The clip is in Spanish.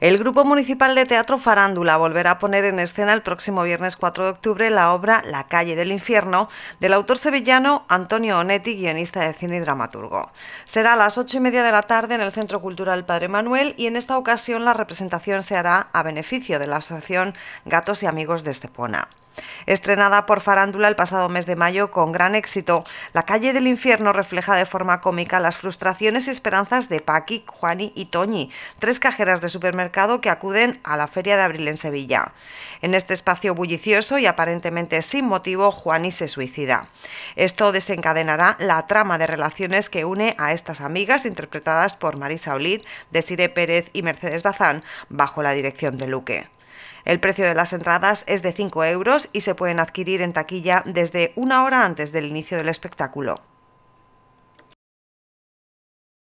El Grupo Municipal de Teatro Farándula volverá a poner en escena el próximo viernes 4 de octubre la obra La calle del infierno del autor sevillano Antonio Onetti, guionista de cine y dramaturgo. Será a las 8 y media de la tarde en el Centro Cultural Padre Manuel y en esta ocasión la representación se hará a beneficio de la Asociación Gatos y Amigos de Estepona. Estrenada por Farándula el pasado mes de mayo con gran éxito, La calle del infierno refleja de forma cómica las frustraciones y esperanzas de Paqui, Juani y Toñi, tres cajeras de supermercado que acuden a la Feria de Abril en Sevilla. En este espacio bullicioso y aparentemente sin motivo, Juani se suicida. Esto desencadenará la trama de relaciones que une a estas amigas interpretadas por Marisa Olid, Desire Pérez y Mercedes Bazán bajo la dirección de Luque. El precio de las entradas es de 5 euros y se pueden adquirir en taquilla desde una hora antes del inicio del espectáculo.